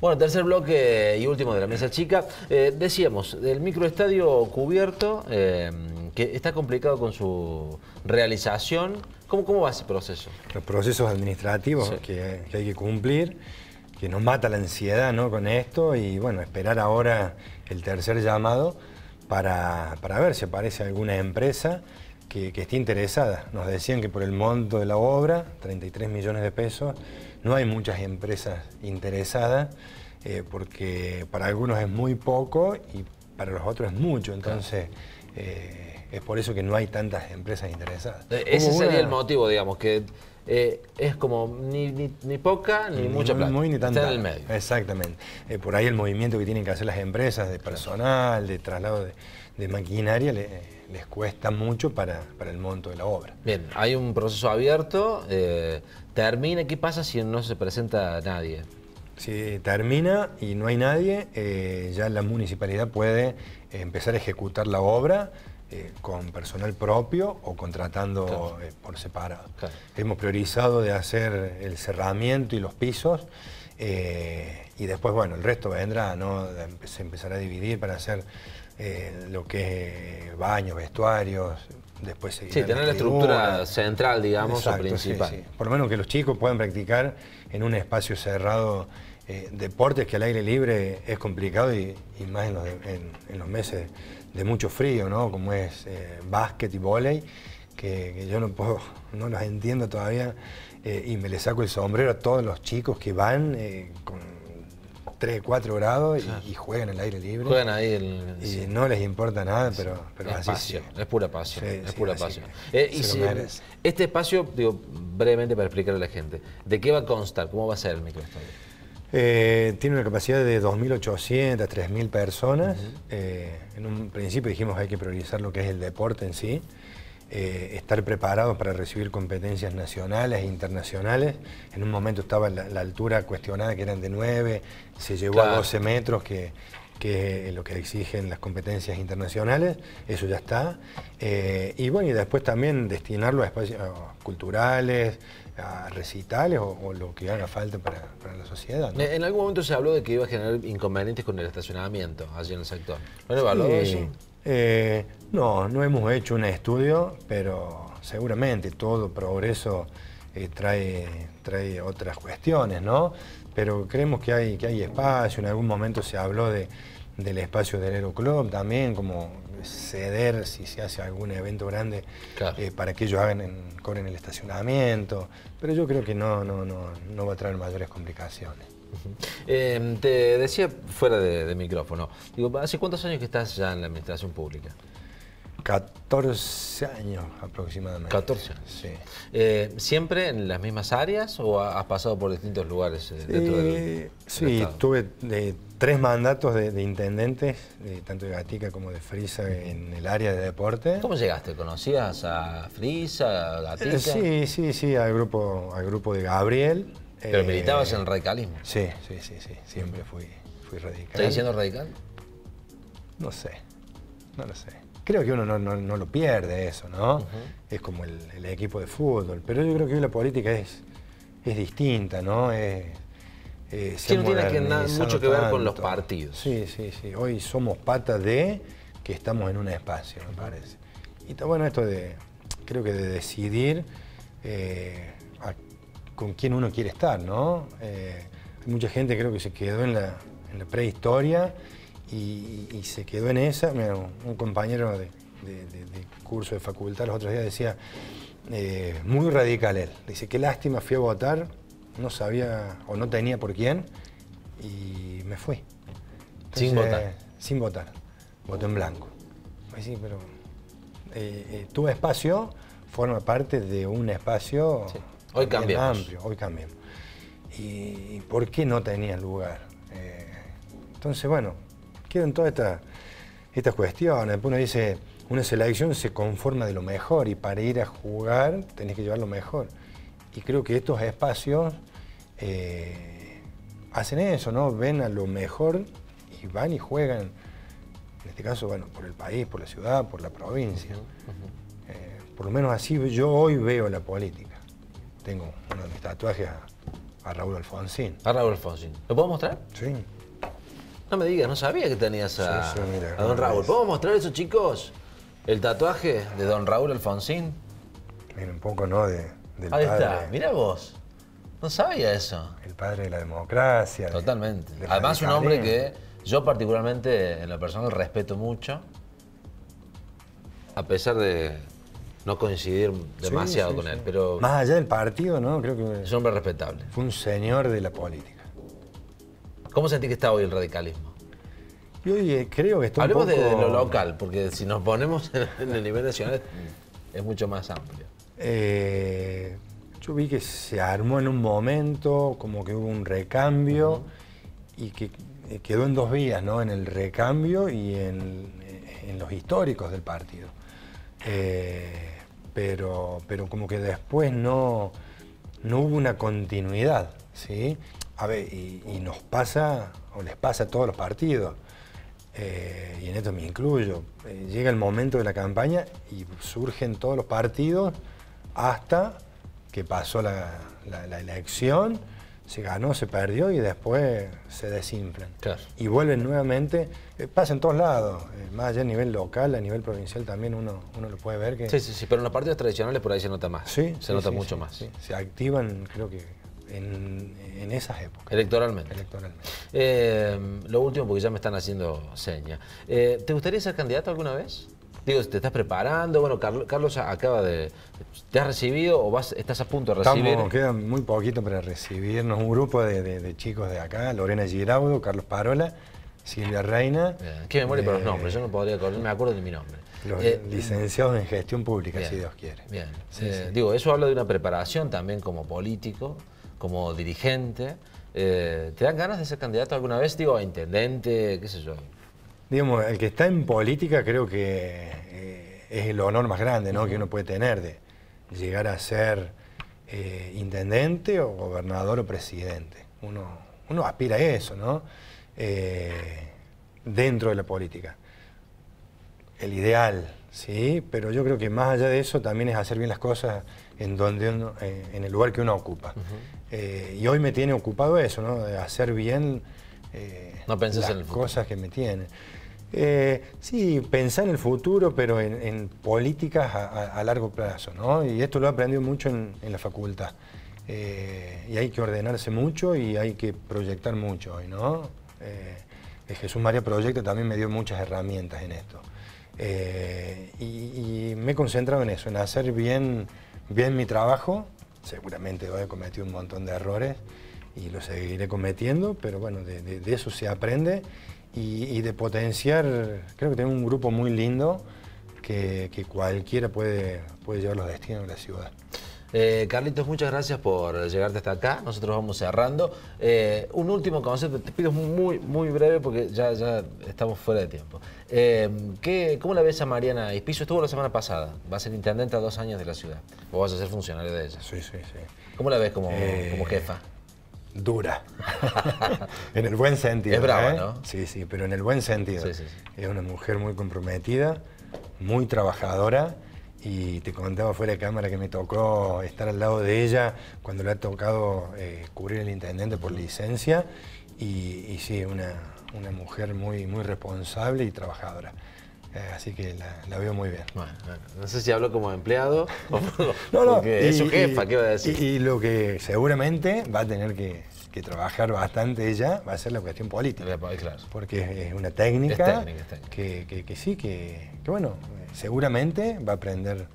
Bueno, tercer bloque y último de la mesa chica. Eh, decíamos, del microestadio cubierto, eh, que está complicado con su realización. ¿Cómo, cómo va ese proceso? Los procesos administrativos que, hay que cumplir, que nos mata la ansiedad ¿no? con esto y bueno, esperar ahora el tercer llamado para, ver si aparece alguna empresa que, que esté interesada. Nos decían que por el monto de la obra, 33 millones de pesos, no hay muchas empresas interesadas eh, porque para algunos es muy poco y para los otros es mucho. Entonces, eh, es por eso que no hay tantas empresas interesadas. Eh, ese sería el motivo, digamos, que es como ni, ni, poca ni, mucha plata. ni tanta. en el medio. Exactamente. por ahí el movimiento que tienen que hacer las empresas de personal, de traslado de, maquinaria, les cuesta mucho para, el monto de la obra. Bien, hay un proceso abierto, eh, termina, ¿qué pasa si no se presenta nadie? Si termina y no hay nadie, eh, ya la municipalidad puede empezar a ejecutar la obra eh, con personal propio o contratando por separado. Hemos priorizado de hacer el cerramiento y los pisos. y después, bueno, el resto vendrá, ¿no? Se empezará a dividir para hacer lo que es baños, vestuarios, después seguir. Sí, tener la estructura central, digamos, o principal. Por lo menos que los chicos puedan practicar en un espacio cerrado eh, deportes que al aire libre es complicado y, más en los, meses de mucho frío, ¿no? Como es eh, básquet y volei, que, yo no puedo, no los entiendo todavía eh, y me le saco el sombrero a todos los chicos que van con 3, 4 grados y, juegan el aire libre. Juegan ahí el, Y no les importa nada, pero, es así. Es pura pasión, eh, este espacio, digo, brevemente para explicarle a la gente, ¿de qué va a constar? ¿Cómo va a ser el microestadio? Eh, tiene una capacidad de 2.800, 3.000 personas. Eh, en un principio dijimos hay que priorizar lo que es el deporte en sí. Eh, estar preparados para recibir competencias nacionales e internacionales. En un momento estaba la, altura cuestionada, que eran de 9, se llevó a 12 metros, que, es lo que exigen las competencias internacionales, eso ya está. Eh, y bueno, y después también destinarlo a espacios culturales, a recitales o, lo que haga falta para, la sociedad. Eh, en algún momento se habló de que iba a generar inconvenientes con el estacionamiento allí en el sector. ¿No eh, no, no hemos hecho un estudio, pero seguramente todo progreso eh, trae, trae otras cuestiones, ¿no? Pero creemos que hay, que hay espacio, en algún momento se habló del espacio del Aeroclub también, como ceder si se hace algún evento grande eh, para que ellos hagan el estacionamiento, pero yo creo que no, no, no, no va a traer mayores complicaciones. Em, te decía fuera de, micrófono, digo, ¿hace cuántos años que estás ya en la administración pública? 14 años aproximadamente. 14 Sí. Eh, ¿Siempre en las mismas áreas o has pasado por distintos lugares eh, dentro del, Sí, tuve eh, tres mandatos de, intendente tanto de Gatica como de Frisa, en el área de deporte. ¿Cómo llegaste? ¿Conocías a Frisa, a Gatica? sí, sí, sí, al grupo, al grupo de Gabriel pero eh, militabas en el radicalismo. Sí, sí, sí, sí. Siempre fui, radical. ¿Estás diciendo radical? No sé. No lo sé. Creo que uno no, lo pierde eso, ¿no? Es como el, equipo de fútbol. Pero yo creo que hoy la política es, es distinta, ¿no? Es, eh, no tiene mucho que ver con los partidos. Sí, sí, sí. Hoy somos pata de que estamos en un espacio, me parece. Y está bueno esto de, creo que de decidir. Eh, con quién uno quiere estar, ¿no? Eh, mucha gente creo que se quedó en la, prehistoria y, se quedó en esa. un compañero de, curso de facultad los otros días decía, eh, muy radical él, dice, qué lástima, fui a votar, no sabía o no tenía por quién y me fui. sin votar. Sin votar, voto en blanco. Sí, pero eh, espacio forma parte de un espacio Hoy cambiamos. hoy cambiamos. ¿Y por qué no tenía lugar? Eh, entonces, bueno, quedan todas estas cuestiones. Uno dice, una selección se conforma de lo mejor y para ir a jugar tenés que llevar lo mejor. Y creo que estos espacios eh, hacen eso, ¿no? Ven a lo mejor y van y juegan. En este caso, bueno, por el país, por la ciudad, por la provincia. Eh, por lo menos así yo hoy veo la política. Tengo uno de mis tatuajes a, Raúl Alfonsín. A Raúl Alfonsín. ¿Lo puedo mostrar? Sí. No me digas, no sabía que tenías a, a Don Raúl. ¿Puedo mostrar eso, chicos? El tatuaje de Don Raúl Alfonsín. Mira, un poco, ¿no? De, del Ahí está, mirá vos. No sabía eso. El padre de la democracia. Totalmente. Además, un hombre que yo particularmente, en la persona respeto mucho. A pesar de, no coincidir demasiado con él. Pero Más allá del partido, ¿no? Creo que. Es un hombre respetable. Fue un señor de la política. ¿Cómo sentí que está hoy el radicalismo? Yo eh, creo que está Hablemos de, lo local, porque si nos ponemos en el nivel nacional es mucho más amplio. Eh, yo vi que se armó en un momento, como que hubo un recambio y que eh, quedó en dos vías, ¿no? En el recambio y en, los históricos del partido pero, pero como que después no, no hubo una continuidad, ¿sí? A ver, y, nos pasa, o les pasa a todos los partidos, eh, y en esto me incluyo, eh, llega el momento de la campaña y surgen todos los partidos hasta que pasó la elección se ganó, se perdió y después se desinflan. Claro. Y vuelven nuevamente, eh, pasa en todos lados, eh, más allá a nivel local, a nivel provincial también uno, uno lo puede ver. Que... Sí, sí, sí, pero en las partidas tradicionales por ahí se nota más. Sí, se nota mucho más. Se activan, creo que en, esas épocas. Electoralmente. Electoralmente. Eh, lo último, porque ya me están haciendo señas. ¿Te gustaría ser candidato alguna vez? Digo, ¿te estás preparando? Bueno, Carlos, acaba de... ¿Te has recibido o vas, estás a punto de recibir? Estamos, quedan muy poquito para recibirnos. Un grupo de, chicos de acá, Lorena Giraudo, Carlos Parola, Silvia Reina. Qué memoria para los eh, nombres, yo no podría acordar, me acuerdo de mi nombre. Los eh, licenciados en gestión pública, si Dios quiere. Bien. Eh, digo, eso habla de una preparación también como político, como dirigente. ¿Te dan ganas de ser candidato alguna vez? Digo, a intendente, qué sé yo digamos, el que está en política creo que eh, es el honor más grande que uno puede tener de llegar a ser eh, intendente o gobernador o presidente. Uno, aspira a eso, ¿no? Eh, dentro de la política. El ideal, ¿sí? Pero yo creo que más allá de eso también es hacer bien las cosas en, donde en el lugar que uno ocupa. y hoy me tiene ocupado eso, ¿no? De hacer bien las cosas que me tienen. Eh, sí, pensar en el futuro, pero en, políticas a, largo plazo, ¿no? Y esto lo he aprendido mucho en, la facultad. Eh, y hay que ordenarse mucho y hay que proyectar mucho ¿no? Eh, Jesús María Proyecto también me dio muchas herramientas en esto. Eh, y, me he concentrado en eso, en hacer bien, bien mi trabajo. Seguramente voy he cometido un montón de errores y lo seguiré cometiendo, pero bueno, de, de eso se aprende y, de potenciar, creo que tenemos un grupo muy lindo que, cualquiera puede, puede llevar los destinos de la ciudad. Eh, Carlitos, muchas gracias por llegarte hasta acá. Nosotros vamos cerrando. Eh, un último concepto, te pido muy, muy breve porque ya, estamos fuera de tiempo. Eh, ¿qué, ¿Cómo la ves a Mariana Ispizo? Estuvo la semana pasada, va a ser intendente a dos años de la ciudad. O vas a ser funcionario de ella. Sí, sí, sí. ¿Cómo la ves como jefa? dura. en el buen sentido. Es ¿eh? Sí, sí, pero en el buen sentido. Es una mujer muy comprometida, muy trabajadora. Y te comentaba fuera de cámara que me tocó estar al lado de ella cuando le ha tocado eh, cubrir el intendente por licencia. Y, y sí, una, una mujer muy, muy responsable y trabajadora. Eh, así que la, veo muy bien. Bueno, no sé si hablo como empleado o no, su jefa, ¿qué va a decir? Y, lo que seguramente va a tener que, trabajar bastante ella va a ser la cuestión política. Porque es una técnica, Que, sí, que, bueno, seguramente va a aprender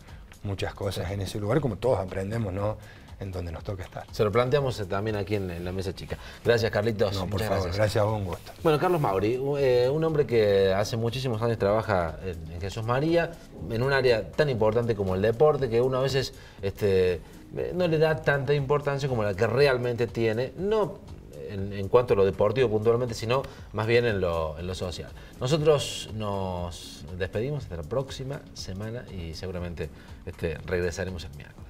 muchas cosas en ese lugar, como todos aprendemos, ¿no? en donde nos toca estar. Se lo planteamos también aquí en, la mesa chica. Gracias, Carlitos. No, por favor, gracias. un gusto. Bueno, Carlos Mauri, eh, un hombre que hace muchísimos años trabaja en, Jesús María, en un área tan importante como el deporte, que uno a veces este, eh, no le da tanta importancia como la que realmente tiene. No en, cuanto a lo deportivo puntualmente, sino más bien en lo, social. Nosotros nos despedimos hasta la próxima semana y seguramente este, regresaremos el miércoles.